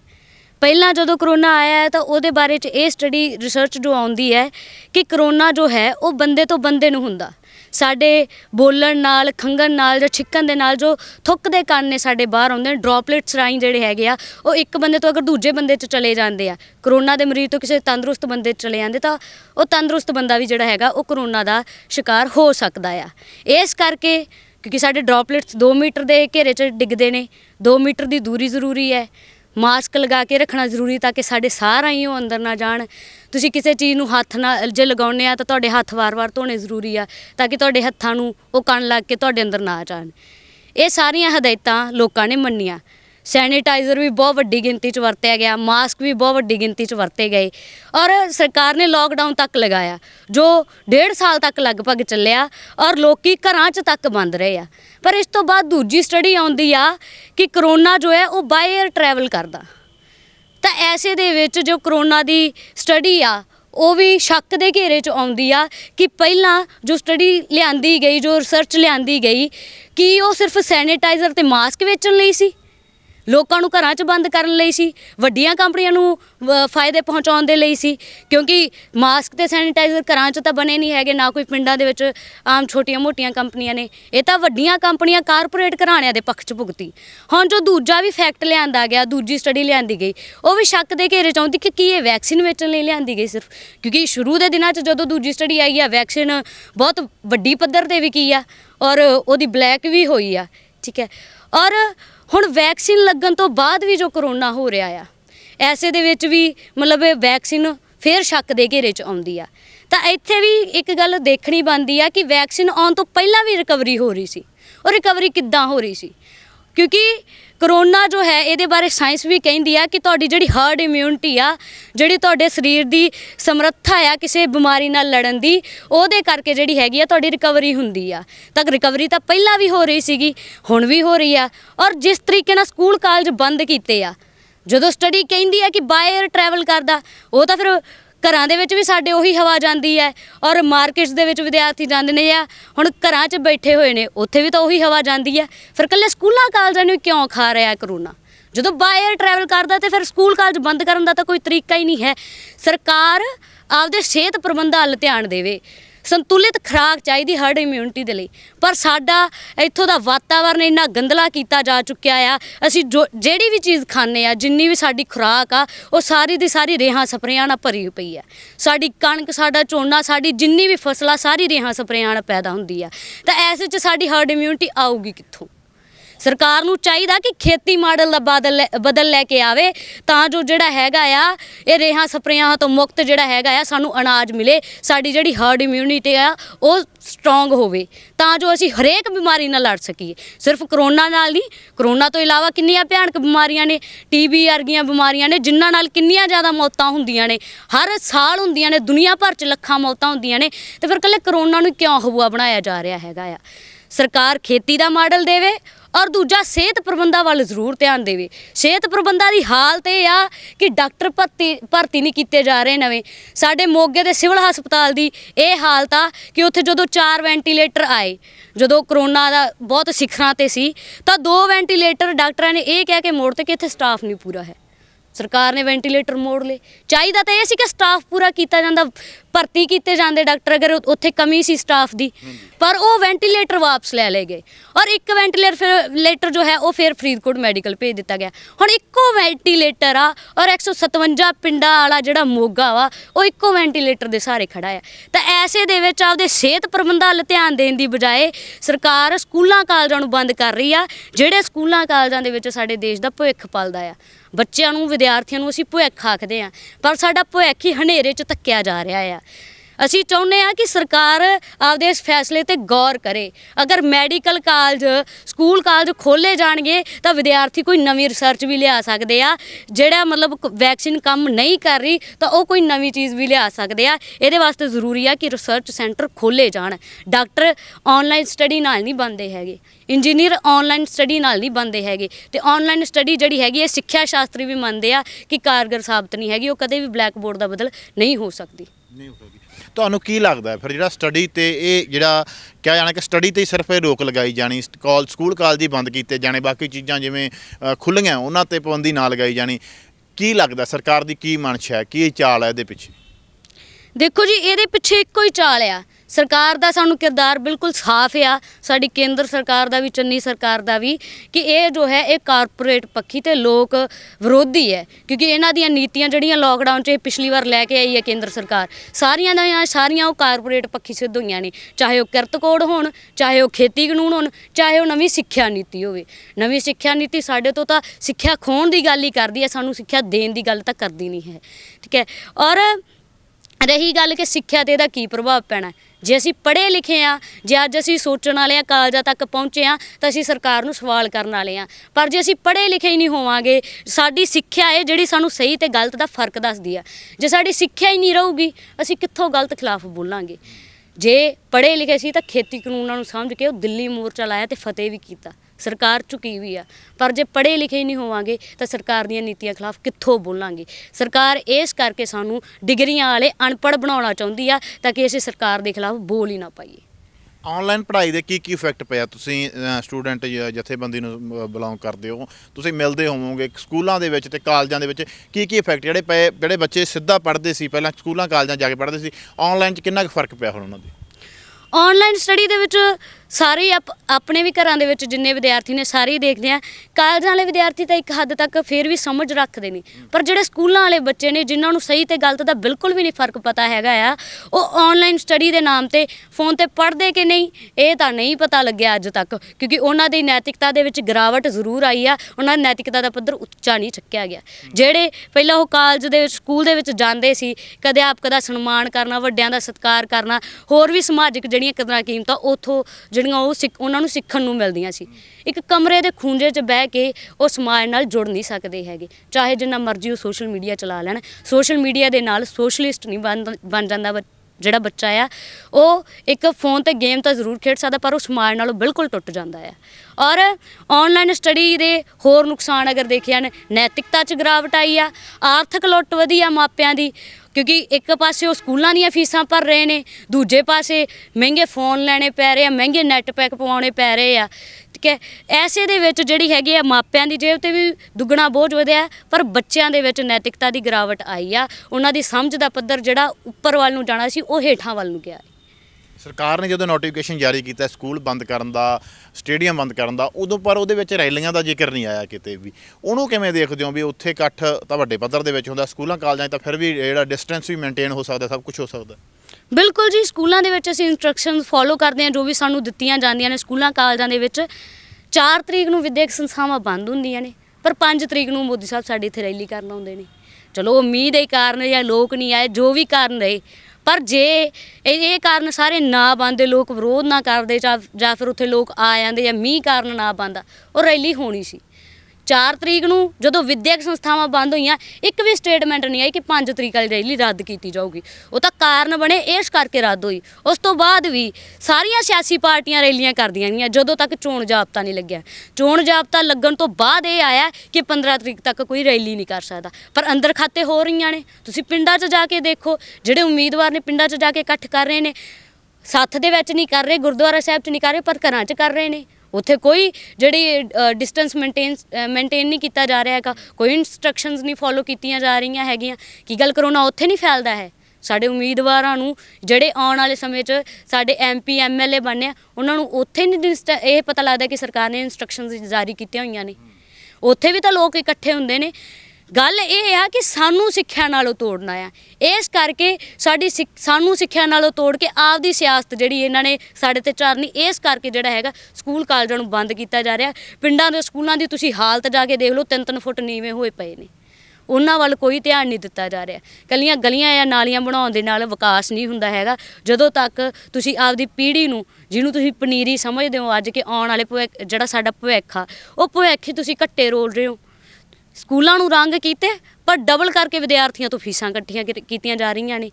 ਪਹਿਲਾਂ ਜਦੋਂ ਕਰੋਨਾ ਆਇਆ ਤਾਂ ਉਹਦੇ ਬਾਰੇ 'ਚ ਇਹ ਸਟੱਡੀ ਰਿਸਰਚ ਜੋ ਆਉਂਦੀ ਹੈ ਕਿ ਕਰੋਨਾ ਜੋ ਹੈ ਉਹ ਬੰਦੇ ਤੋਂ ਬੰਦੇ ਨੂੰ ਹੁੰਦਾ ਸਾਡੇ ਬੋਲਣ ਨਾਲ ਖੰਗਣ ਨਾਲ ਜਾਂ ਛਿੱਕਣ ਦੇ ਨਾਲ ਜੋ ਥੁੱਕ ਦੇ ਕਣ ਨੇ ਸਾਡੇ ਬਾਹਰ ਆਉਂਦੇ ਨੇ ਡ੍ਰੌਪਲੇਟਸ ਰਾਈ ਜਿਹੜੇ ਹੈਗੇ ਆ ਉਹ ਇੱਕ ਬੰਦੇ ਤੋਂ ਅਗਰ ਦੂਜੇ ਬੰਦੇ 'ਚ ਚਲੇ ਜਾਂਦੇ ਆ ਕਰੋਨਾ ਦੇ ਮਰੀਜ਼ ਤੋਂ ਕਿਸੇ ਤੰਦਰੁਸਤ ਬੰਦੇ 'ਚ ਚਲੇ ਜਾਂਦੇ ਤਾਂ ਉਹ ਤੰਦਰੁਸਤ ਬੰਦਾ ਵੀ ਜਿਹੜਾ ਹੈਗਾ ਉਹ ਕਰੋਨਾ ਦਾ ਸ਼ਿਕਾਰ ਹੋ ਸਕਦਾ ਆ ਇਸ ਕਰਕੇ ਕਿਉਂਕਿ ਸਾਡੇ ਡ੍ਰੌਪਲੇਟਸ 2 ਮੀਟਰ ਦੇ ਘੇਰੇ 'ਚ ਡਿੱਗਦੇ ਨੇ 2 ਮੀਟਰ ਦੀ ਦੂਰੀ ਜ਼ਰੂਰੀ ਹੈ ਮਾਸਕ ਲਗਾ ਕੇ ਰੱਖਣਾ ਜ਼ਰੂਰੀ ਤਾਂ ਕਿ ਸਾਡੇ ਸਾਰਾ ਹੀ ਉਹ ਅੰਦਰ ਨਾ ਜਾਣ ਤੁਸੀਂ ਕਿਸੇ ਚੀਜ਼ ਨੂੰ ਹੱਥ ਨਾਲ ਜੇ ਲਗਾਉਨੇ ਆ ਤਾਂ ਤੁਹਾਡੇ ਹੱਥ ਵਾਰ-ਵਾਰ ਧੋਣੇ ਜ਼ਰੂਰੀ ਆ ਤਾਂ ਕਿ ਤੁਹਾਡੇ ਹੱਥਾਂ ਨੂੰ ਉਹ ਕਣ ਲੱਗ ਕੇ ਤੁਹਾਡੇ ਅੰਦਰ ਨਾ ਜਾਣ ਇਹ ਸਾਰੀਆਂ ਹਦਾਇਤਾਂ ਲੋਕਾਂ ਨੇ ਮੰਨੀਆਂ ਸੈਨੀਟਾਈਜ਼ਰ ਵੀ ਬਹੁਤ ਵੱਡੀ ਗਿਣਤੀ 'ਚ ਵਰਤਿਆ ਗਿਆ ਮਾਸਕ ਵੀ ਬਹੁਤ ਵੱਡੀ ਗਿਣਤੀ 'ਚ ਵਰਤੇ ਗਏ ਔਰ ਸਰਕਾਰ ਨੇ ਲੋਕਡਾਊਨ ਤੱਕ ਲਗਾਇਆ ਜੋ ਡੇਢ ਸਾਲ ਤੱਕ ਲਗਭਗ ਚੱਲਿਆ ਔਰ ਲੋਕੀ ਘਰਾਂ 'ਚ ਤੱਕ ਬੰਦ ਰਹੇ ਆ ਪਰ ਇਸ ਤੋਂ ਬਾਅਦ ਦੂਜੀ ਸਟੱਡੀ ਆਉਂਦੀ ਆ ਕਿ ਕਰੋਨਾ ਜੋ ਹੈ ਉਹ ਬਾਈ 에ਅਰ ਟਰੈਵਲ ਕਰਦਾ ਤਾਂ ਐਸੇ ਦੇ ਵਿੱਚ ਜੋ ਕਰੋਨਾ ਦੀ ਸਟੱਡੀ ਆ ਉਹ ਵੀ ਸ਼ੱਕ ਦੇ ਘੇਰੇ 'ਚ ਆਉਂਦੀ ਆ ਕਿ ਪਹਿਲਾਂ ਜੋ ਸਟੱਡੀ ਲਿਆਂਦੀ ਗਈ ਜੋ ਰਿਸਰਚ ਲਿਆਂਦੀ ਗਈ ਕਿ ਉਹ ਸਿਰਫ ਸੈਨੀਟਾਈਜ਼ਰ ਤੇ ਮਾਸਕ ਵੇਚਣ ਲਈ ਸੀ ਲੋਕਾਂ ਨੂੰ ਘਰਾਂ 'ਚ ਬੰਦ ਕਰਨ ਲਈ ਸੀ ਵੱਡੀਆਂ ਕੰਪਨੀਆਂ ਨੂੰ ਫਾਇਦੇ ਪਹੁੰਚਾਉਣ ਦੇ ਲਈ ਸੀ ਕਿਉਂਕਿ ਮਾਸਕ ਤੇ ਸੈਨੀਟਾਈਜ਼ਰ ਘਰਾਂ 'ਚ ਤਾਂ ਬਣੇ ਨਹੀਂ ਹੈਗੇ ਨਾ ਕੋਈ ਪਿੰਡਾਂ ਦੇ ਵਿੱਚ ਆਮ ਛੋਟੀਆਂ-ਮੋਟੀਆਂ ਕੰਪਨੀਆਂ ਨੇ ਇਹ ਤਾਂ ਵੱਡੀਆਂ ਕੰਪਨੀਆਂ ਕਾਰਪੋਰੇਟ ਘਰਾਣਿਆਂ ਦੇ ਪੱਖ 'ਚ ਭੁਗਤੀ ਹੁਣ ਜੋ ਦੂਜਾ ਵੀ ਫੈਕਟ ਲਿਆਂਦਾ ਗਿਆ ਦੂਜੀ ਸਟੱਡੀ ਲਿਆਂਦੀ ਗਈ ਉਹ ਵੀ ਸ਼ੱਕ ਦੇ ਘੇਰੇ 'ਚ ਆਉਂਦੀ ਕਿ ਕੀ ਇਹ ਵੈਕਸੀਨ ਵੇਚਣ ਲਈ ਲਿਆਂਦੀ ਗਈ ਸਿਰਫ ਕਿਉਂਕਿ ਸ਼ੁਰੂ ਦੇ ਦਿਨਾਂ 'ਚ ਜਦੋਂ ਦੂਜੀ ਸਟੱਡੀ ਆਈ ਆ ਵੈਕਸੀਨ ਬਹੁਤ ਵੱਡੀ ਪੱਧਰ ਤੇ ਵੀ ਕੀ ਆ ਔਰ ਉਹਦੀ ਬਲੈਕ ਵੀ ਹੋਈ ਆ ਠੀਕ ਹੈ ਔਰ ਹੁਣ ਵੈਕਸੀਨ ਲੱਗਣ ਤੋਂ ਬਾਅਦ ਵੀ ਜੋ ਕਰੋਨਾ ਹੋ ਰਿਹਾ ਆ ਐਸੇ ਦੇ ਵਿੱਚ ਵੀ ਮਤਲਬ ਇਹ ਵੈਕਸੀਨ ਫੇਰ ਸ਼ੱਕ ਦੇ ਘੇਰੇ 'ਚ ਆਉਂਦੀ ਆ ਤਾਂ ਇੱਥੇ ਵੀ ਇੱਕ ਗੱਲ ਦੇਖਣੀ ਬੰਦੀ ਆ ਕਿ ਵੈਕਸੀਨ ਆਉਣ ਤੋਂ ਪਹਿਲਾਂ ਵੀ ਰਿਕਵਰੀ ਹੋ ਰਹੀ ਸੀ ਉਹ ਰਿਕਵਰੀ ਕਿੱਦਾਂ ਹੋ ਰਹੀ ਸੀ ਕਿਉਂਕਿ ਕਰੋਨਾ ਜੋ ਹੈ ਇਹਦੇ ਬਾਰੇ ਸਾਇੰਸ ਵੀ ਕਹਿੰਦੀ ਆ ਕਿ ਤੁਹਾਡੀ ਜਿਹੜੀ ਹਰਡ ਇਮਿਊਨਿਟੀ ਆ ਜਿਹੜੀ ਤੁਹਾਡੇ ਸਰੀਰ ਦੀ ਸਮਰੱਥਾ ਆ ਕਿਸੇ ਬਿਮਾਰੀ ਨਾਲ ਲੜਨ ਦੀ ਉਹਦੇ ਕਰਕੇ ਜਿਹੜੀ ਹੈਗੀ ਆ ਤੁਹਾਡੀ ਰਿਕਵਰੀ ਹੁੰਦੀ ਆ ਤਾਂ ਰਿਕਵਰੀ ਤਾਂ ਪਹਿਲਾਂ ਵੀ ਹੋ ਰਹੀ ਸੀਗੀ ਹੁਣ ਵੀ ਹੋ ਰਹੀ ਆ ਔਰ ਜਿਸ ਤਰੀਕੇ ਨਾਲ ਸਕੂਲ ਕਾਲਜ ਬੰਦ ਕੀਤੇ ਆ ਜਦੋਂ ਸਟੱਡੀ ਕਹਿੰਦੀ ਆ ਕਿ ਬਾਇਰ ਟਰੈਵਲ ਕਰਦਾ ਉਹ ਤਾਂ ਫਿਰ ਘਰਾਂ ਦੇ ਵਿੱਚ ਵੀ ਸਾਡੇ ਉਹੀ ਹਵਾ ਜਾਂਦੀ ਹੈ ਔਰ ਮਾਰਕੀਟਸ ਦੇ ਵਿੱਚ ਵਿਦਿਆਰਥੀ ਜਾਂਦੇ ਨੇ ਆ ਹੁਣ ਘਰਾਂ 'ਚ ਬੈਠੇ ਹੋਏ ਨੇ ਉੱਥੇ ਵੀ ਤਾਂ ਉਹੀ ਹਵਾ ਜਾਂਦੀ ਹੈ ਫਿਰ ਕੱਲੇ ਸਕੂਲਾਂ ਕਾਲਜਾਂ ਨੂੰ ਕਿਉਂ ਖਾ ਰਿਹਾ ਕਰੋਨਾ ਜਦੋਂ ਬਾਹਰ ਟਰੈਵਲ ਕਰਦਾ ਤੇ ਫਿਰ ਸਕੂਲ ਕਾਲਜ ਬੰਦ ਕਰਨ ਦਾ ਤਾਂ ਕੋਈ ਤਰੀਕਾ ਹੀ ਨਹੀਂ ਹੈ ਸਰਕਾਰ ਆਪਦੇ ਸਿਹਤ ਪ੍ਰਬੰਧਾਂ 'ਤੇ ਧਿਆਨ ਦੇਵੇ ਸੰਤੁਲਿਤ ਖੁਰਾਕ ਚਾਹੀਦੀ ਹਰਡ ਇਮਿਊਨਿਟੀ ਦੇ ਲਈ ਪਰ ਸਾਡਾ ਇੱਥੋਂ ਦਾ ਵਾਤਾਵਰਨ ਇੰਨਾ ਗੰਦਲਾ ਕੀਤਾ ਜਾ ਚੁੱਕਿਆ ਆ ਅਸੀਂ ਜਿਹੜੀ ਵੀ ਚੀਜ਼ ਖਾਂਦੇ ਆ ਜਿੰਨੀ ਵੀ ਸਾਡੀ ਖੁਰਾਕ ਆ ਉਹ ਸਾਰੀ ਦੀ ਸਾਰੀ ਰੇਹਾਂ ਸਪਰੇਆਂ ਨਾਲ ਭਰੀ ਪਈ ਆ ਸਾਡੀ ਕਣਕ ਸਾਡਾ ਝੋਨਾ ਸਾਡੀ ਜਿੰਨੀ ਵੀ ਫਸਲਾਂ ਸਾਰੀ ਰੇਹਾਂ ਸਪਰੇਆਂ ਨਾਲ ਪੈਦਾ ਹੁੰਦੀ ਆ ਤਾਂ ਐਸੇ ਚ ਸਾਡੀ ਹਰਡ ਇਮਿਊਨਿਟੀ ਆਊਗੀ ਕਿੱਥੋਂ ਸਰਕਾਰ ਨੂੰ ਚਾਹੀਦਾ ਕਿ ਖੇਤੀ ਮਾਡਲ ਦਾ ਬਦਲ ਬਦਲ ਲੈ ਕੇ ਆਵੇ ਤਾਂ ਜੋ ਜਿਹੜਾ ਹੈਗਾ ਆ ਇਹ ਰੇਹਾਂ ਸਪਰੇਆਂ ਤੋਂ ਮੁਕਤ ਜਿਹੜਾ ਹੈਗਾ ਆ ਸਾਨੂੰ ਅਨਾਜ ਮਿਲੇ ਸਾਡੀ ਜਿਹੜੀ ਹਰਡ ਇਮਿਊਨਿਟੀ ਆ ਉਹ ਸਟਰੋਂਗ ਹੋਵੇ ਤਾਂ ਜੋ ਅਸੀਂ ਹਰੇਕ ਬਿਮਾਰੀ ਨਾਲ ਲੜ ਸਕੀਏ ਸਿਰਫ ਕਰੋਨਾ ਨਾਲ ਨਹੀਂ ਕਰੋਨਾ ਤੋਂ ਇਲਾਵਾ ਕਿੰਨੀਆਂ ਭਿਆਨਕ ਬਿਮਾਰੀਆਂ ਨੇ ਟੀਬੀ ਵਰਗੀਆਂ ਬਿਮਾਰੀਆਂ ਨੇ ਜਿਨ੍ਹਾਂ ਨਾਲ ਕਿੰਨੀਆਂ ਜ਼ਿਆਦਾ ਮੌਤਾਂ ਹੁੰਦੀਆਂ ਨੇ ਹਰ ਸਾਲ ਹੁੰਦੀਆਂ ਨੇ ਦੁਨੀਆ ਭਰ 'ਚ ਲੱਖਾਂ ਮੌਤਾਂ ਹੁੰਦੀਆਂ ਨੇ ਤੇ ਫਿਰ ਕੱਲੇ ਕਰੋਨਾ ਨੂੰ ਕਿਉਂ ਹਬੂਆ ਬਣਾਇਆ ਜਾ ਰਿਹਾ ਹੈਗਾ ਆ ਸਰਕਾਰ ਖੇਤੀ ਦਾ ਮਾਡਲ ਦੇਵੇ ਔਰ ਦੂਜਾ ਸਿਹਤ ਪ੍ਰਬੰਧਾਂ ਵੱਲ ਜ਼ਰੂਰ ਧਿਆਨ ਦੇਵੇ ਸਿਹਤ ਪ੍ਰਬੰਧਾਂ ਦੀ ਹਾਲਤ ਇਹ ਆ ਕਿ ਡਾਕਟਰ ਭਰਤੀ ਭਰਤੀ ਨਹੀਂ ਕੀਤੇ ਜਾ ਰਹੇ ਨਵੇਂ ਸਾਡੇ ਮੋਗੇ ਦੇ ਸਿਵਲ ਹਸਪਤਾਲ ਦੀ ਇਹ ਹਾਲਤ ਆ ਕਿ ਉੱਥੇ ਜਦੋਂ ਚਾਰ ਵੈਂਟੀਲੇਟਰ ਆਏ ਜਦੋਂ ਕਰੋਨਾ ਦਾ ਬਹੁਤ ਸਿਖਰਾਂ ਤੇ ਸੀ ਤਾਂ ਦੋ ਵੈਂਟੀਲੇਟਰ ਡਾਕਟਰਾਂ ਨੇ ਇਹ ਕਹਿ ਕੇ ਮੋੜ ਤੇ ਕਿ ਇੱਥੇ ਸਟਾਫ ਨਹੀਂ ਪੂਰਾ ਹੈ ਸਰਕਾਰ ਨੇ ਵੈਂਟੀਲੇਟਰ ਮੋੜ ਲਏ ਚਾਹੀਦਾ ਤਾਂ ਇਹ ਸੀ ਕਿ ਸਟਾਫ ਪੂਰਾ ਕੀਤਾ ਜਾਂਦਾ ਭਰਤੀ ਕੀਤੇ ਜਾਂਦੇ ਡਾਕਟਰ ਅਗਰ ਉੱਥੇ ਕਮੀ ਸੀ ਸਟਾਫ ਦੀ ਪਰ ਉਹ ਵੈਂਟੀਲੇਟਰ ਵਾਪਸ ਲੈ ਲਏ ਗਏ ਔਰ ਇੱਕ ਵੈਂਟੀਲੇਟਰ ਲੇਟਰ ਜੋ ਹੈ ਉਹ ਫਿਰ ਫਰੀਦਕੋਟ ਮੈਡੀਕਲ ਭੇਜ ਦਿੱਤਾ ਗਿਆ ਹੁਣ ਇੱਕੋ ਵੈਂਟੀਲੇਟਰ ਆ ਔਰ 157 ਪਿੰਡਾਂ ਵਾਲਾ ਜਿਹੜਾ ਮੋਗਾ ਵਾ ਉਹ ਇੱਕੋ ਵੈਂਟੀਲੇਟਰ ਦੇ ਸਾਰੇ ਖੜਾ ਆ ਤਾਂ ਐਸੇ ਦੇ ਵਿੱਚ ਆਪਦੇ ਸਿਹਤ ਪ੍ਰਬੰਧਾਂ ਵੱਲ ਧਿਆਨ ਦੇਣ ਦੀ ਬਜਾਏ ਸਰਕਾਰ ਸਕੂਲਾਂ ਕਾਲਜਾਂ ਨੂੰ ਬੰਦ ਕਰ ਰਹੀ ਆ ਜਿਹੜੇ ਸਕੂਲਾਂ ਕਾਲਜਾਂ ਦੇ ਵਿੱਚ ਸਾਡੇ ਦੇਸ਼ ਦਾ ਭਵਿੱਖ ਪਲਦਾ ਆ ਬੱਚਿਆਂ ਨੂੰ ਵਿਦਿਆਰਥੀਆਂ ਨੂੰ ਅਸੀਂ ਭੁੱਖ ਆਖਦੇ ਆ ਪਰ ਸਾਡਾ ਭੁੱਖ ਹੀ ਹਨੇਰੇ 'ਚ ਧੱਕਿਆ ਜਾ ਰਿਹਾ ਆ ਅਸੀਂ ਚਾਹੁੰਦੇ ਆ ਕਿ ਸਰਕਾਰ ਆਪਦੇ ਇਸ ਫੈਸਲੇ ਤੇ ਗੌਰ ਕਰੇ ਅਗਰ ਮੈਡੀਕਲ ਕਾਲਜ ਸਕੂਲ ਕਾਲਜ ਖੋਲੇ ਜਾਣਗੇ ਤਾਂ ਵਿਦਿਆਰਥੀ ਕੋਈ ਨਵੀਂ ਰਿਸਰਚ ਵੀ ਲਿਆ ਸਕਦੇ ਆ ਜਿਹੜਾ ਮਤਲਬ ਵੈਕਸੀਨ ਕੰਮ ਨਹੀਂ ਕਰ ਰਹੀ ਤਾਂ ਉਹ ਕੋਈ ਨਵੀਂ ਚੀਜ਼ ਵੀ ਲਿਆ ਸਕਦੇ ਆ ਇਹਦੇ ਵਾਸਤੇ ਜ਼ਰੂਰੀ ਆ ਕਿ ਰਿਸਰਚ ਸੈਂਟਰ ਖੋਲੇ ਜਾਣ ਡਾਕਟਰ ਆਨਲਾਈਨ ਸਟੱਡੀ ਨਾਲ ਨਹੀਂ ਬੰਦੇ ਹੈਗੇ ਇੰਜੀਨੀਅਰ ਆਨਲਾਈਨ ਸਟੱਡੀ ਨਾਲ ਨਹੀਂ ਬੰਦੇ ਹੈਗੇ ਤੇ ਆਨਲਾਈਨ ਸਟੱਡੀ ਜਿਹੜੀ ਹੈਗੀ ਇਹ ਸਿੱਖਿਆ ਸ਼ਾਸਤਰੀ ਵੀ ਮੰਨਦੇ ਆ ਕਿ ਕਾਰਗਰ ਸਾਬਤ ਨਹੀਂ ਹੈਗੀ ਉਹ ਕਦੇ ਵੀ ਬਲੈਕ ਬੋਰਡ ਦਾ ਬਦਲ ਨਹੀਂ ਹੋ ਸਕਦੀ ਨਹੀਂ ਹੋ ਸਕਦੀ ਤੁਹਾਨੂੰ ਕੀ ਲੱਗਦਾ ਫਿਰ ਜਿਹੜਾ ਸਟੱਡੀ ਤੇ ਇਹ ਜਿਹੜਾ ਕਿਹਾ ਜਾਣਾ ਕਿ ਸਟੱਡੀ ਤੇ ਸਿਰਫ ਇਹ ਰੋਕ ਲਗਾਈ ਜਾਣੀ ਕਾਲ ਸਕੂਲ ਕਾਲਜ ਹੀ ਬੰਦ ਕੀਤੇ ਜਾਣੇ ਬਾਕੀ ਚੀਜ਼ਾਂ ਜਿਵੇਂ ਖੁੱਲੀਆਂ ਉਹਨਾਂ ਤੇ ਪਾਬੰਦੀ ਨਾ ਲਗਾਈ ਜਾਣੀ ਕੀ ਲੱਗਦਾ ਸਰਕਾਰ ਦੀ ਕੀ ਮਨਸ਼ਾ ਹੈ ਕੀ ਚਾਲ ਹੈ ਇਹਦੇ ਪਿੱਛੇ ਦੇਖੋ ਜੀ ਇਹਦੇ ਪਿੱਛੇ ਇੱਕੋ ਹੀ ਚਾਲ ਆ ਸਰਕਾਰ ਦਾ ਸਾਨੂੰ ਕਿਰਦਾਰ ਬਿਲਕੁਲ ਸਾਫ਼ ਆ ਸਾਡੀ ਕੇਂਦਰ ਸਰਕਾਰ ਦਾ ਵੀ ਚੰਨੀ ਸਰਕਾਰ ਦਾ ਵੀ ਕਿ ਇਹ ਜੋ ਹੈ ਇਹ ਕਾਰਪੋਰੇਟ ਪੱਖੀ ਤੇ ਲੋਕ ਵਿਰੋਧੀ ਹੈ ਕਿਉਂਕਿ ਇਹਨਾਂ ਦੀਆਂ ਨੀਤੀਆਂ ਜਿਹੜੀਆਂ ਲੋਕਡਾਊਨ 'ਚ ਇਹ ਪਿਛਲੀ ਵਾਰ ਲੈ ਕੇ ਆਈ ਹੈ ਕੇਂਦਰ ਸਰਕਾਰ ਸਾਰੀਆਂ ਦਾ ਸਾਰੀਆਂ ਉਹ ਕਾਰਪੋਰੇਟ ਪੱਖੀ ਸਿੱਧ ਹੋਈਆਂ ਨੇ ਚਾਹੇ ਉਹ ਕਿਰਤ ਕੋਡ ਹੋਣ ਚਾਹੇ ਉਹ ਖੇਤੀ ਕਾਨੂੰਨ ਹੋਣ ਚਾਹੇ ਉਹ ਨਵੀਂ ਸਿੱਖਿਆ ਨੀਤੀ ਹੋਵੇ ਨਵੀਂ ਸਿੱਖਿਆ ਨੀਤੀ ਸਾਡੇ ਤੋਂ ਤਾਂ ਸਿੱਖਿਆ ਖੋਣ ਦੀ ਗੱਲ ਹੀ ਕਰਦੀ ਹੈ ਸਾਨੂੰ ਸਿੱਖਿਆ ਦੇਣ ਦੀ ਗੱਲ ਤਾਂ ਕਰਦੀ ਨਹੀਂ ਹੈ ਠੀਕ ਹੈ ਔਰ ਰਹੀ ਗੱਲ ਕਿ ਸਿੱਖਿਆ ਤੇ ਇਹਦਾ ਕੀ ਪ੍ਰਭਾਵ ਪੈਣਾ ਜੇ ਅਸੀਂ ਪੜ੍ਹੇ ਲਿਖੇ ਆ ਜੇ ਅੱਜ ਅਸੀਂ ਸੋਚਣ ਵਾਲੇ ਆ ਕਾਲਜਾਂ ਤੱਕ ਪਹੁੰਚੇ ਆ ਤਾਂ ਅਸੀਂ ਸਰਕਾਰ ਨੂੰ ਸਵਾਲ ਕਰਨ ਵਾਲੇ ਆ ਪਰ ਜੇ ਅਸੀਂ ਪੜ੍ਹੇ ਲਿਖੇ ਹੀ ਨਹੀਂ ਹੋਵਾਂਗੇ ਸਾਡੀ ਸਿੱਖਿਆ ਇਹ ਜਿਹੜੀ ਸਾਨੂੰ ਸਹੀ ਤੇ ਗਲਤ ਦਾ ਫਰਕ ਦੱਸਦੀ ਆ ਜੇ ਸਾਡੀ ਸਿੱਖਿਆ ਹੀ ਨਹੀਂ ਰਹੂਗੀ ਅਸੀਂ ਕਿੱਥੋਂ ਗਲਤ ਖਿਲਾਫ ਬੋਲਾਂਗੇ ਜੇ ਪੜ੍ਹੇ ਲਿਖੇ ਸੀ ਤਾਂ ਖੇਤੀ ਕਾਨੂੰਨਾਂ ਨੂੰ ਸਮਝ ਕੇ ਉਹ ਦਿੱਲੀ ਮੋਰਚਾ ਲਾਇਆ ਤੇ ਫਤਿਹ ਵੀ ਕੀਤਾ ਸਰਕਾਰ ਝੁਕੀ ਵੀ ਆ ਪਰ ਜੇ ਪੜ੍ਹੇ ਲਿਖੇ ਨਹੀਂ ਹੋਵਾਂਗੇ ਤਾਂ ਸਰਕਾਰ ਦੀਆਂ ਨੀਤੀਆਂ ਖਿਲਾਫ ਕਿੱਥੋਂ ਬੋਲਾਂਗੇ ਸਰਕਾਰ ਇਸ ਕਰਕੇ ਸਾਨੂੰ ਡਿਗਰੀਆਂ ਵਾਲੇ ਅਨਪੜ੍ਹ ਬਣਾਉਣਾ ਚਾਹੁੰਦੀ ਆ ਤਾਂ ਕਿ ਅਸੀਂ ਸਰਕਾਰ ਦੇ ਖਿਲਾਫ ਬੋਲ ਹੀ ਨਾ ਪਾਈਏ ਆਨਲਾਈਨ ਪੜ੍ਹਾਈ ਦੇ ਕੀ ਕੀ ਇਫੈਕਟ ਪਿਆ ਤੁਸੀਂ ਸਟੂਡੈਂਟ ਜਥੇਬੰਦੀ ਨੂੰ ਬਲੌਂਗ ਕਰਦੇ ਹੋ ਤੁਸੀਂ ਮਿਲਦੇ ਹੋਵੋਗੇ ਸਕੂਲਾਂ ਦੇ ਵਿੱਚ ਤੇ ਕਾਲਜਾਂ ਦੇ ਵਿੱਚ ਕੀ ਕੀ ਇਫੈਕਟ ਜਿਹੜੇ ਪਏ ਜਿਹੜੇ ਬੱਚੇ ਸਿੱਧਾ ਪੜ੍ਹਦੇ ਸੀ ਪਹਿਲਾਂ ਸਕੂਲਾਂ ਕਾਲਜਾਂ ਜਾ ਕੇ ਪੜ੍ਹਦੇ ਸੀ ਆਨਲਾਈਨ 'ਚ ਕਿੰਨਾ ਕੁ ਫਰਕ ਪਿਆ ਹੁਣ ਉਹਨਾਂ ਦੇ ਆਨਲਾਈਨ ਸਟੱਡੀ ਦੇ ਵਿੱਚ ਸਾਰੇ ਆਪਣੇ ਵੀ ਘਰਾਂ ਦੇ ਵਿੱਚ ਜਿੰਨੇ ਵਿਦਿਆਰਥੀ ਨੇ ਸਾਰੇ ਦੇਖਦੇ ਆ ਕਾਲਜਾਂ ਵਾਲੇ ਵਿਦਿਆਰਥੀ ਤਾਂ ਇੱਕ ਹੱਦ ਤੱਕ ਫੇਰ ਵੀ ਸਮਝ ਰੱਖਦੇ ਨੇ ਪਰ ਜਿਹੜੇ ਸਕੂਲਾਂ ਵਾਲੇ ਬੱਚੇ ਨੇ ਜਿਨ੍ਹਾਂ ਨੂੰ ਸਹੀ ਤੇ ਗਲਤ ਦਾ ਬਿਲਕੁਲ ਵੀ ਨਹੀਂ ਫਰਕ ਪਤਾ ਹੈਗਾ ਆ ਉਹ ਆਨਲਾਈਨ ਸਟੱਡੀ ਦੇ ਨਾਮ ਤੇ ਫੋਨ ਤੇ ਪੜ੍ਹਦੇ ਕਿ ਨਹੀਂ ਇਹ ਤਾਂ ਨਹੀਂ ਪਤਾ ਲੱਗਿਆ ਅੱਜ ਤੱਕ ਕਿਉਂਕਿ ਉਹਨਾਂ ਦੀ ਨੈਤਿਕਤਾ ਦੇ ਵਿੱਚ ਗਰਾਵਟ ਜ਼ਰੂਰ ਆਈ ਆ ਉਹਨਾਂ ਦੀ ਨੈਤਿਕਤਾ ਦਾ ਪੱਧਰ ਉੱਚਾ ਨਹੀਂ ਚੱਕਿਆ ਗਿਆ ਜਿਹੜੇ ਪਹਿਲਾਂ ਉਹ ਕਾਲਜ ਦੇ ਸਕੂਲ ਦੇ ਵਿੱਚ ਜਾਂਦੇ ਸੀ ਕਦੇ ਆਪਕਾ ਦਾ ਸਨਮਾਨ ਕਰਨਾ ਵੱਡਿਆਂ ਦਾ ਸਤਿਕਾਰ ਕਰਨਾ ਹੋਰ ਵੀ ਸਮਾਜਿਕ ਜਿਹੜੀਆਂ ਕਦਰਾਂ ਕੀਮਤਾਂ ਉਥੋਂ ਜਿਹੜੀਆਂ ਉਹ ਉਹਨਾਂ ਨੂੰ ਸਿੱਖਣ ਨੂੰ ਮਿਲਦੀਆਂ ਸੀ ਇੱਕ ਕਮਰੇ ਦੇ ਖੂੰਜੇ 'ਚ ਬਹਿ ਕੇ ਉਹ ਸਮਾਜ ਨਾਲ ਜੁੜ ਨਹੀਂ ਸਕਦੇ ਹੈਗੇ ਚਾਹੇ ਜਿੰਨਾ ਮਰਜ਼ੀ ਉਹ ਸੋਸ਼ਲ ਮੀਡੀਆ ਚਲਾ ਲੈਣ ਸੋਸ਼ਲ ਮੀਡੀਆ ਦੇ ਨਾਲ ਸੋਸ਼ਲਿਸਟ ਨਹੀਂ ਬਣ ਜਾਂਦਾ ਜਿਹੜਾ ਬੱਚਾ ਆ ਉਹ ਇੱਕ ਫੋਨ ਤੇ ਗੇਮ ਤਾਂ ਜ਼ਰੂਰ ਖੇਡ ਸਕਦਾ ਪਰ ਉਹ ਸਮਾਜ ਨਾਲੋਂ ਬਿਲਕੁਲ ਟੁੱਟ ਜਾਂਦਾ ਆ ਔਰ ਆਨਲਾਈਨ ਸਟੱਡੀ ਦੇ ਹੋਰ ਨੁਕਸਾਨ ਅਗਰ ਦੇਖੇ ਜਾਣ ਨੈਤਿਕਤਾ 'ਚ ਗਰਾਵਟ ਆਈ ਆ ਆਰਥਿਕ ਲੁੱਟ ਵਧੀ ਆ ਮਾਪਿਆਂ ਦੀ ਕਿਉਂਕਿ ਇੱਕ ਪਾਸੇ ਉਹ ਸਕੂਲਾਂ ਦੀਆਂ ਫੀਸਾਂ ਭਰ ਰਹੇ ਨੇ ਦੂਜੇ ਪਾਸੇ ਮਹਿੰਗੇ ਫੋਨ ਲੈਣੇ ਪੈ ਰਹੇ ਆ ਮਹਿੰਗੇ ਨੈਟ ਪੈਕ ਪਵਾਉਣੇ ਪੈ ਰਹੇ ਆ ਠੀਕ ਹੈ ਐਸੇ ਦੇ ਵਿੱਚ ਜਿਹੜੀ ਹੈਗੀ ਆ ਮਾਪਿਆਂ ਦੀ ਜੇਬ ਤੇ ਵੀ ਦੁੱਗਣਾ ਬੋਝ ਵਧਿਆ ਪਰ ਬੱਚਿਆਂ ਦੇ ਵਿੱਚ ਨੈਤਿਕਤਾ ਦੀ ਗਰਾਵਟ ਆਈ ਆ ਉਹਨਾਂ ਦੀ ਸਮਝ ਦਾ ਪੱਧਰ ਜਿਹੜਾ ਉੱਪਰ ਵੱਲ ਨੂੰ ਜਾਣਾ ਸੀ ਉਹ ਹੇਠਾਂ ਵੱਲ ਨੂੰ ਗਿਆ ਸਰਕਾਰ ਨੇ ਜਦੋਂ ਨੋਟੀਫਿਕੇਸ਼ਨ ਜਾਰੀ ਕੀਤਾ ਸਕੂਲ ਬੰਦ ਕਰਨ ਦਾ ਸਟੇਡੀਅਮ ਬੰਦ ਕਰਨ ਦਾ ਉਦੋਂ ਪਰ ਉਹਦੇ ਵਿੱਚ ਰੈਲੀਆਂ ਦਾ ਜ਼ਿਕਰ ਨਹੀਂ ਆਇਆ ਕਿਤੇ ਵੀ ਉਹਨੂੰ ਕਿਵੇਂ ਦੇਖਦੇ ਹੋ ਵੀ ਉੱਥੇ ਇਕੱਠ ਤਾਂ ਵੱਡੇ ਪੱਧਰ ਦੇ ਵਿੱਚ ਹੁੰਦਾ ਸਕੂਲਾਂ ਕਾਲਜਾਂ 'ਚ ਤਾਂ ਫਿਰ ਵੀ ਜਿਹੜਾ ਡਿਸਟੈਂਸ ਵੀ ਮੇਨਟੇਨ ਹੋ ਸਕਦਾ ਸਭ ਕੁਝ ਹੋ ਸਕਦਾ ਬਿਲਕੁਲ ਜੀ ਸਕੂਲਾਂ ਦੇ ਵਿੱਚ ਅਸੀਂ ਇਨਸਟਰਕਸ਼ਨਸ ਫੋਲੋ ਕਰਦੇ ਹਾਂ ਜੋ ਵੀ ਸਾਨੂੰ ਦਿੱਤੀਆਂ ਜਾਂਦੀਆਂ ਨੇ ਸਕੂਲਾਂ ਕਾਲਜਾਂ ਦੇ ਵਿੱਚ 4 ਤਰੀਕ ਨੂੰ ਵਿਦਿਅਕ ਸੰਸਥਾਵਾਂ ਬੰਦ ਹੁੰਦੀਆਂ ਨੇ ਪਰ 5 ਤਰੀਕ ਨੂੰ ਮੋਦੀ ਸਾਹਿਬ ਸਾਡੇ ਇੱਥੇ ਰੈਲੀ ਕਰਨ ਆਉਂਦੇ ਨੇ ਚਲੋ ਉਮੀਦ ਹੈ ਕਾਰਨ ਜਾਂ ਲੋਕ ਨਹੀਂ ਆਏ ਜੋ ਵੀ ਕਾਰਨ ਰਹੇ ਪਰ ਜੇ ਇਹ ਕਾਰਨ ਸਾਰੇ ਨਾ ਬੰਦੇ ਲੋਕ ਵਿਰੋਧ ਨਾ ਕਰਦੇ ਜਾਂ ਫਿਰ ਉੱਥੇ ਲੋਕ ਆ ਜਾਂਦੇ ਜਾਂ ਮੀਂਹ ਕਾਰਨ ਨਾ ਬੰਦਾ ਉਹ ਰੈਲੀ ਹੋਣੀ ਸੀ 4 ਤਰੀਕ ਨੂੰ ਜਦੋਂ ਵਿਦਿਅਕ ਸੰਸਥਾਵਾਂ ਬੰਦ ਹੋਈਆਂ ਇੱਕ ਵੀ ਸਟੇਟਮੈਂਟ ਨਹੀਂ ਆਈ ਕਿ 5 ਤਰੀਕ ਵਾਲੀ ਰੈਲੀ ਰੱਦ ਕੀਤੀ ਜਾਊਗੀ ਉਹ ਤਾਂ ਕਾਰਨ ਬਣੇ ਇਸ ਕਰਕੇ ਰੱਦ ਹੋਈ ਉਸ ਤੋਂ ਬਾਅਦ ਵੀ ਸਾਰੀਆਂ ਸਿਆਸੀ ਪਾਰਟੀਆਂ ਰੈਲੀਆਂ ਕਰਦੀਆਂ ਨਹੀਂ ਜਦੋਂ ਤੱਕ ਚੋਣ ਜਾਬਤਾ ਨਹੀਂ ਲੱਗਿਆ ਚੋਣ ਜਾਬਤਾ ਲੱਗਣ ਤੋਂ ਬਾਅਦ ਇਹ ਆਇਆ ਕਿ 15 ਤਰੀਕ ਤੱਕ ਕੋਈ ਰੈਲੀ ਨਹੀਂ ਕਰ ਸਕਦਾ ਪਰ ਅੰਦਰ ਖਾਤੇ ਹੋ ਰਹੀਆਂ ਨੇ ਤੁਸੀਂ ਪਿੰਡਾਂ 'ਚ ਜਾ ਕੇ ਦੇਖੋ ਜਿਹੜੇ ਉਮੀਦਵਾਰ ਨੇ ਪਿੰਡਾਂ 'ਚ ਜਾ ਕੇ ਇਕੱਠ ਕਰ ਰਹੇ ਨੇ ਸਾਥ ਦੇ ਵਿੱਚ ਨਹੀਂ ਕਰ ਰਹੇ ਗੁਰਦੁਆਰਾ ਸਾਹਿਬ 'ਚ ਨਹੀਂ ਕਰ ਰਹੇ ਪਰ ਘਰਾਂ 'ਚ ਕਰ ਰਹੇ ਨੇ ਉੱਥੇ ਕੋਈ ਜਿਹੜੀ ਡਿਸਟੈਂਸ ਮੇਨਟੇਨ ਮੇਨਟੇਨ ਨਹੀਂ ਕੀਤਾ ਜਾ ਰਿਹਾ ਹੈਗਾ ਕੋਈ ਇਨਸਟਰਕਸ਼ਨਸ ਨਹੀਂ ਫੋਲੋ ਕੀਤੀਆਂ ਜਾ ਰਹੀਆਂ ਹੈਗੀਆਂ ਕੀ ਗੱਲ ਕਰੋਨਾ ਉੱਥੇ ਨਹੀਂ ਫੈਲਦਾ ਹੈ ਸਾਡੇ ਉਮੀਦਵਾਰਾਂ ਨੂੰ ਜਿਹੜੇ ਆਉਣ ਵਾਲੇ ਸਮੇਂ 'ਚ ਸਾਡੇ ਐਮਪੀ ਐਮਐਲਏ ਬਣਨੇ ਉਹਨਾਂ ਨੂੰ ਉੱਥੇ ਨਹੀਂ ਇਹ ਪਤਾ ਲੱਗਦਾ ਕਿ ਸਰਕਾਰ ਨੇ ਇਨਸਟਰਕਸ਼ਨਸ ਜਾਰੀ ਕੀਤੀਆਂ ਹੋਈਆਂ ਨੇ ਉੱਥੇ ਵੀ ਤਾਂ ਲੋਕ ਇਕੱਠੇ ਹੁੰਦੇ ਨੇ ਗੱਲ ਇਹ ਆ ਕਿ ਸਾਨੂੰ ਸਿੱਖਿਆ ਨਾਲੋਂ ਤੋੜਨਾ ਆ ਇਸ ਕਰਕੇ ਸਾਡੀ ਸਾਨੂੰ ਸਿੱਖਿਆ ਨਾਲੋਂ ਤੋੜ ਕੇ ਆਪਦੀ ਸਿਆਸਤ ਜਿਹੜੀ ਇਹਨਾਂ ਨੇ ਸਾਡੇ ਤੇ ਚਾਰਨੀ ਇਸ ਕਰਕੇ ਜਿਹੜਾ ਹੈਗਾ ਸਕੂਲ ਕਾਲਜਾਂ ਨੂੰ ਬੰਦ ਕੀਤਾ ਜਾ ਰਿਹਾ ਪਿੰਡਾਂ ਦੇ ਸਕੂਲਾਂ ਦੀ ਤੁਸੀਂ ਹਾਲਤ ਜਾ ਕੇ ਦੇਖ ਲਓ 3-3 ਫੁੱਟ ਨੀਵੇਂ ਹੋਏ ਪਏ ਨੇ ਉਹਨਾਂ ਵੱਲ ਕੋਈ ਧਿਆਨ ਨਹੀਂ ਦਿੱਤਾ ਜਾ ਰਿਹਾ ਕੱਲੀਆਂ ਗਲੀਆਂ ਜਾਂ ਨਾਲੀਆਂ ਬਣਾਉਣ ਦੇ ਨਾਲ ਵਿਕਾਸ ਨਹੀਂ ਹੁੰਦਾ ਹੈਗਾ ਜਦੋਂ ਤੱਕ ਤੁਸੀਂ ਆਪਦੀ ਪੀੜ੍ਹੀ ਨੂੰ ਜਿਹਨੂੰ ਤੁਸੀਂ ਪਨੀਰੀ ਸਮਝਦੇ ਹੋ ਅੱਜ ਕੇ ਆਉਣ ਵਾਲੇ ਜਿਹੜਾ ਸਾਡਾ ਭਵਿੱਖ ਆ ਉਹ ਭਵਿੱਖ ਹੀ ਤੁਸੀਂ ਘੱਟੇ ਰੋਲ ਰਹੇ ਹੋ ਸਕੂਲਾਂ ਨੂੰ ਰੰਗ ਕੀਤੇ ਪਰ ਡਬਲ ਕਰਕੇ ਵਿਦਿਆਰਥੀਆਂ ਤੋਂ ਫੀਸਾਂ ਇਕੱਠੀਆਂ ਕੀਤੀਆਂ ਜਾ ਰਹੀਆਂ ਨੇ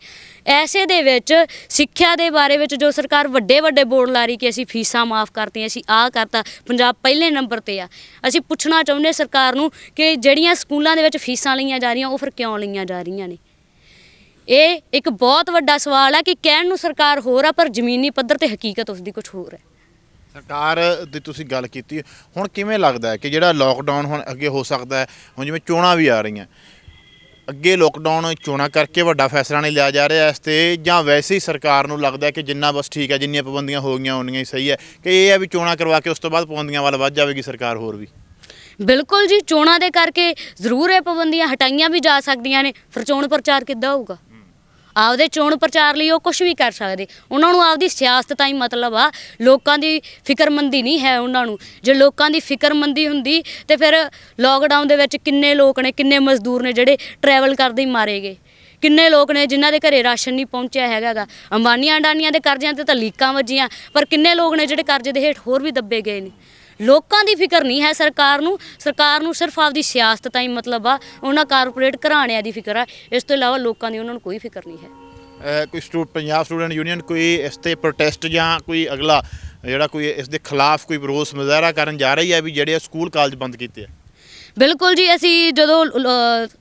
ਐਸੇ ਦੇ ਵਿੱਚ ਸਿੱਖਿਆ ਦੇ ਬਾਰੇ ਵਿੱਚ ਜੋ ਸਰਕਾਰ ਵੱਡੇ ਵੱਡੇ ਬੋਰਡ ਲਾ ਰਹੀ ਕਿ ਅਸੀਂ ਫੀਸਾਂ ਮਾਫ ਹਾਂ ਅਸੀਂ ਆਹ ਕਰਤਾ ਪੰਜਾਬ ਪਹਿਲੇ ਨੰਬਰ ਤੇ ਆ ਅਸੀਂ ਪੁੱਛਣਾ ਚਾਹੁੰਦੇ ਸਰਕਾਰ ਨੂੰ ਕਿ ਜਿਹੜੀਆਂ ਸਕੂਲਾਂ ਦੇ ਵਿੱਚ ਫੀਸਾਂ ਲਈਆਂ ਜਾ ਰਹੀਆਂ ਉਹ ਫਿਰ ਕਿਉਂ ਲਈਆਂ ਜਾ ਰਹੀਆਂ ਨੇ ਇਹ ਇੱਕ ਬਹੁਤ ਵੱਡਾ ਸਵਾਲ ਹੈ ਕਿ ਕਹਿਣ ਨੂੰ ਸਰਕਾਰ ਹੋਰ ਆ ਪਰ ਜ਼ਮੀਨੀ ਪੱਧਰ ਤੇ ਹਕੀਕਤ ਉਸ ਦੀ ਕੁਝ ਹੋਰ ਹੈ ਸਰਕਾਰ ਦੀ ਤੁਸੀਂ ਗੱਲ ਕੀਤੀ ਹੁਣ ਕਿਵੇਂ ਲੱਗਦਾ ਹੈ ਕਿ ਜਿਹੜਾ ਲੋਕਡਾਊਨ ਹੁਣ ਅੱਗੇ ਹੋ ਸਕਦਾ ਹੈ ਹੁਣ ਜਿਵੇਂ ਚੋਣਾਂ ਵੀ ਆ ਰਹੀਆਂ ਅੱਗੇ ਲੋਕਡਾਊਨ ਚੋਣਾਂ ਕਰਕੇ ਵੱਡਾ ਫੈਸਲਾ ਨਹੀਂ ਲਿਆ ਜਾ ਰਿਹਾ ਇਸ ਤੇ ਜਾਂ ਵੈਸੇ ਹੀ ਸਰਕਾਰ ਨੂੰ ਲੱਗਦਾ ਕਿ ਜਿੰਨਾ ਬਸ ਠੀਕ ਹੈ ਜਿੰਨੀਆਂ ਪਾਬੰਦੀਆਂ ਹੋ ਗਈਆਂ ਉਹਨੀਆਂ ਹੀ ਸਹੀ ਹੈ ਕਿ ਇਹ ਹੈ ਵੀ ਚੋਣਾਂ ਕਰਵਾ ਕੇ ਉਸ ਤੋਂ ਬਾਅਦ ਪਾਬੰਦੀਆਂ ਵੱਲ ਵੱਧ ਜਾਵੇਗੀ ਸਰਕਾਰ ਹੋਰ ਵੀ ਬਿਲਕੁਲ ਜੀ ਚੋਣਾਂ ਦੇ ਕਰਕੇ ਜ਼ਰੂਰ ਇਹ ਪਾਬੰਦੀਆਂ ਹਟਾਈਆਂ ਵੀ ਜਾ ਸਕਦੀਆਂ ਨੇ ਫਿਰ ਚੋਣ ਪ੍ਰਚਾਰ ਕਿੱਦਾਂ ਹੋਊਗਾ ਆਪਦੇ ਚੋਣ ਪ੍ਰਚਾਰ ਲਈ ਉਹ ਕੁਝ ਵੀ ਕਰ ਸਕਦੇ ਉਹਨਾਂ ਨੂੰ ਆਪਦੀ ਸਿਆਸਤ ਤਾਂ ਹੀ ਮਤਲਬ ਆ ਲੋਕਾਂ ਦੀ ਫਿਕਰਮੰਦੀ ਨਹੀਂ ਹੈ ਉਹਨਾਂ ਨੂੰ ਜੇ ਲੋਕਾਂ ਦੀ ਫਿਕਰਮੰਦੀ ਹੁੰਦੀ ਤੇ ਫਿਰ ਲੋਕਡਾਊਨ ਦੇ ਵਿੱਚ ਕਿੰਨੇ ਲੋਕ ਨੇ ਕਿੰਨੇ ਮਜ਼ਦੂਰ ਨੇ ਜਿਹੜੇ ਟਰੈਵਲ ਕਰਦੇ ਹੀ ਮਾਰੇ ਗਏ ਕਿੰਨੇ ਲੋਕ ਨੇ ਜਿਨ੍ਹਾਂ ਦੇ ਘਰੇ ਰਾਸ਼ਨ ਨਹੀਂ ਪਹੁੰਚਿਆ ਹੈਗਾਗਾ ਅੰਬਾਨੀਆਂ ਅੰਡਾਨੀਆਂ ਦੇ ਕਰਜ਼ਿਆਂ ਤੇ ਤਾਂ ਲੀਕਾਂ ਵੱਜੀਆਂ ਪਰ ਕਿੰਨੇ ਲੋਕ ਨੇ ਜਿਹੜੇ ਕਰਜ਼ੇ ਦੇ ਹੇਠ ਹੋਰ ਵੀ ਦੱਬੇ ਗਏ ਨੇ ਲੋਕਾਂ ਦੀ ਫਿਕਰ ਨਹੀਂ ਹੈ ਸਰਕਾਰ ਨੂੰ ਸਰਕਾਰ ਨੂੰ ਸਿਰਫ ਆਪਦੀ ਸਿਆਸਤ ਤਾਂ ਹੀ ਮਤਲਬ ਆ ਉਹਨਾਂ ਕਾਰਪੋਰੇਟ ਘਰਾਣਿਆਂ ਦੀ ਫਿਕਰ ਆ ਇਸ ਤੋਂ ਇਲਾਵਾ ਲੋਕਾਂ ਦੀ ਉਹਨਾਂ ਨੂੰ ਕੋਈ ਫਿਕਰ ਨਹੀਂ ਹੈ ਕੋਈ ਸਟੂਡ ਪੰਜਾਬ ਸਟੂਡੈਂਟ ਯੂਨੀਅਨ ਕੋਈ ਇਸ ਤੇ ਪ੍ਰੋਟੈਸਟ ਜਾਂ ਕੋਈ ਅਗਲਾ ਜਿਹੜਾ ਕੋਈ ਇਸ ਦੇ ਖਿਲਾਫ ਕੋਈ ਵਿਰੋਧ ਮਜ਼ਾਹਰਾ ਕਰਨ ਜਾ ਰਹੀ ਹੈ ਵੀ ਜਿਹੜੇ ਸਕੂਲ ਕਾਲਜ ਬੰਦ ਕੀਤੇ ਆ ਬਿਲਕੁਲ ਜੀ ਅਸੀਂ ਜਦੋਂ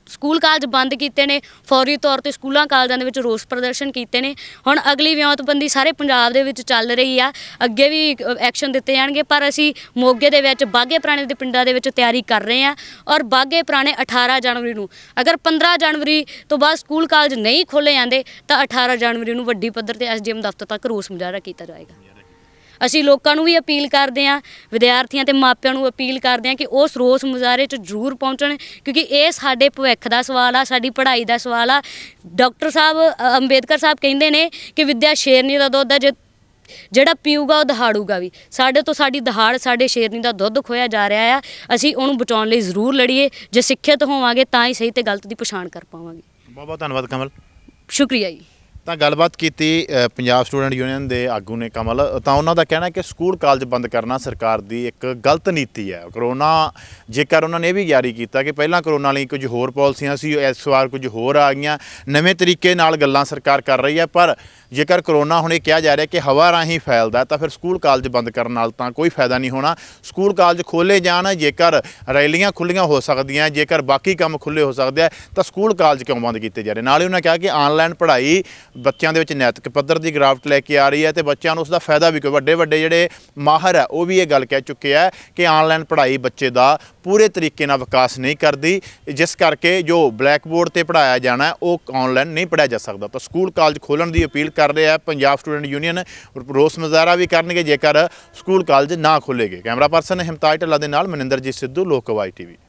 ਸਕੂਲ ਕਾਲਜ ਬੰਦ ਕੀਤੇ ਨੇ ਫੌਰੀ ਤੌਰ ਤੇ ਸਕੂਲਾਂ ਕਾਲਜਾਂ ਦੇ ਵਿੱਚ ਰੋਸ ਪ੍ਰਦਰਸ਼ਨ ਕੀਤੇ ਨੇ ਹੁਣ ਅਗਲੀ ਵਿਉਂਤਬੰਦੀ ਸਾਰੇ ਪੰਜਾਬ ਦੇ ਵਿੱਚ ਚੱਲ ਰਹੀ ਆ ਅੱਗੇ ਵੀ ਐਕਸ਼ਨ ਦਿੱਤੇ ਜਾਣਗੇ ਪਰ ਅਸੀਂ ਮੋਗੇ ਦੇ ਵਿੱਚ ਬਾਗੇ ਪ੍ਰਾਣੇ ਦੇ ਪਿੰਡਾਂ ਦੇ ਵਿੱਚ ਤਿਆਰੀ ਕਰ ਰਹੇ ਆ ਔਰ ਬਾਗੇ ਪ੍ਰਾਣੇ 18 ਜਨਵਰੀ ਨੂੰ ਅਗਰ 15 ਜਨਵਰੀ ਤੋਂ ਬਾਅਦ ਸਕੂਲ ਕਾਲਜ ਨਹੀਂ ਖੋਲੇ ਜਾਂਦੇ ਤਾਂ 18 ਜਨਵਰੀ ਨੂੰ ਵੱਡੀ ਪੱਧਰ ਤੇ ਐਸਡੀਐਮ ਦਫ਼ਤਰ ਤੱਕ ਰੋਸ ਮੁਜ਼ਾਹਰਾ ਕੀਤਾ ਜਾਏਗਾ ਅਸੀਂ ਲੋਕਾਂ ਨੂੰ ਵੀ ਅਪੀਲ ਕਰਦੇ ਆ ਵਿਦਿਆਰਥੀਆਂ ਤੇ ਮਾਪਿਆਂ ਨੂੰ ਅਪੀਲ ਕਰਦੇ ਆ ਕਿ ਉਹ ਸਰੋਸ ਮੁਜ਼ਾਰੇ 'ਚ ਜ਼ਰੂਰ ਪਹੁੰਚਣ ਕਿਉਂਕਿ ਇਹ ਸਾਡੇ ਭਵਿੱਖ ਦਾ ਸਵਾਲ ਆ ਸਾਡੀ ਪੜ੍ਹਾਈ ਦਾ ਸਵਾਲ ਆ ਡਾਕਟਰ ਸਾਹਿਬ ਅੰਬੇਦਕਰ ਸਾਹਿਬ ਕਹਿੰਦੇ ਨੇ ਕਿ ਵਿਦਿਆ ਸ਼ੇਰਨੀ ਦਾ ਦੁੱਧ ਆ ਜੇ ਜਿਹੜਾ ਪੀਊਗਾ ਉਹ ਦਹਾੜੂਗਾ ਵੀ ਸਾਡੇ ਤੋਂ ਸਾਡੀ ਦਹਾੜ ਸਾਡੇ ਸ਼ੇਰਨੀ ਦਾ ਦੁੱਧ ਖੋਇਆ ਜਾ ਰਿਹਾ ਆ ਅਸੀਂ ਉਹਨੂੰ ਬਚਾਉਣ ਲਈ ਜ਼ਰੂਰ ਲੜੀਏ ਜੇ ਸਿੱਖਿਅਤ ਹੋਵਾਂਗੇ ਤਾਂ ਹੀ ਸਹੀ ਤੇ ਗਲਤ ਦੀ ਪਛਾਣ ਕਰ ਪਾਵਾਂਗੇ ਬਹੁਤ ਬਹੁਤ ਧੰਨਵਾਦ ਕਮਲ ਸ਼ੁਕਰੀਆ ਜੀ ਤਾਂ ਗੱਲਬਾਤ ਕੀਤੀ ਪੰਜਾਬ ਸਟੂਡੈਂਟ ਯੂਨੀਅਨ ਦੇ ਆਗੂ ਨੇ ਕਮਲ ਤਾਂ ਉਹਨਾਂ ਦਾ ਕਹਿਣਾ ਹੈ ਕਿ ਸਕੂਲ ਕਾਲਜ ਬੰਦ ਕਰਨਾ ਸਰਕਾਰ ਦੀ ਇੱਕ ਗਲਤ ਨੀਤੀ ਹੈ ਕਰੋਨਾ ਜੇਕਰ ਉਹਨਾਂ ਨੇ ਇਹ ਵੀ ਜਾਰੀ ਕੀਤਾ ਕਿ ਪਹਿਲਾਂ ਕਰੋਨਾ ਲਈ ਕੁਝ ਹੋਰ ਪਾਲਿਸੀਆਂ ਸੀ ਇਸ ਵਾਰ ਕੁਝ ਹੋਰ ਆ ਗਈਆਂ ਨਵੇਂ ਤਰੀਕੇ ਨਾਲ ਗੱਲਾਂ ਸਰਕਾਰ ਕਰ ਰਹੀ ਹੈ ਪਰ ਜੇਕਰ ਕਰੋਨਾ ਹੁਣੇ ਕਿਹਾ ਜਾ ਰਿਹਾ ਕਿ ਹਵਾ ਰਾਹੀਂ ਫੈਲਦਾ ਤਾਂ ਫਿਰ ਸਕੂਲ ਕਾਲਜ ਬੰਦ ਕਰਨ ਨਾਲ ਤਾਂ ਕੋਈ ਫਾਇਦਾ ਨਹੀਂ ਹੋਣਾ ਸਕੂਲ ਕਾਲਜ ਖੋਲੇ ਜਾਣ ਜੇਕਰ ਰੈਲੀਆਂ ਖੁੱਲੀਆਂ ਹੋ ਸਕਦੀਆਂ ਜੇਕਰ ਬਾਕੀ ਕੰਮ ਖੁੱਲੇ ਹੋ ਸਕਦੇ ਆ ਤਾਂ ਸਕੂਲ ਕਾਲਜ ਕਿਉਂ ਬੰਦ ਕੀਤੇ ਜਾ ਰਹੇ ਨਾਲ ਹੀ ਉਹਨਾਂ ਕਿਹਾ ਕਿ ਆਨਲਾਈਨ ਪੜ੍ਹਾਈ ਬੱਚਿਆਂ ਦੇ ਵਿੱਚ ਨੈਤਿਕ ਪੱਧਰ ਦੀ ਗਰਾਫਟ ਲੈ ਕੇ ਆ ਰਹੀ ਹੈ ਤੇ ਬੱਚਿਆਂ ਨੂੰ ਉਸ ਦਾ ਫਾਇਦਾ ਵੀ ਕੋਈ ਵੱਡੇ ਵੱਡੇ ਜਿਹੜੇ ਮਾਹਰ ਆ ਉਹ ਵੀ ਇਹ ਗੱਲ ਕਹਿ ਚੁੱਕੇ ਆ ਕਿ ਆਨਲਾਈਨ ਪੜ੍ਹਾਈ ਬੱਚੇ ਦਾ ਪੂਰੇ ਤਰੀਕੇ ਨਾਲ ਵਿਕਾਸ ਨਹੀਂ ਕਰਦੀ ਜਿਸ ਕਰਕੇ ਜੋ ਬਲੈਕ ਬੋਰਡ ਤੇ ਪੜਾਇਆ ਜਾਣਾ ਉਹ ਆਨਲਾਈਨ ਨਹੀਂ ਪੜਾਇਆ ਜਾ ਸਕਦਾ ਤਾਂ ਸਕੂਲ ਕਾਲਜ ਖੋਲਣ ਦੀ ਅਪੀਲ ਕਰ ਰਿਹਾ ਹੈ ਪੰਜਾਬ ਸਟੂਡੈਂਟ ਯੂਨੀਅਨ ਰੋਸ ਮਜ਼ਾਰਾ ਵੀ ਕਰਨਗੇ ਜੇਕਰ ਸਕੂਲ ਕਾਲਜ ਨਾ ਖੁੱਲੇਗੇ ਕੈਮਰਾ ਪਰਸਨ ਹਿਮਤਾਜ ਢੱਲਾ ਦੇ ਨਾਲ ਮਨਿੰਦਰਜੀਤ ਸਿੱਧੂ ਲੋਕਵਾਈ ਟੀਵੀ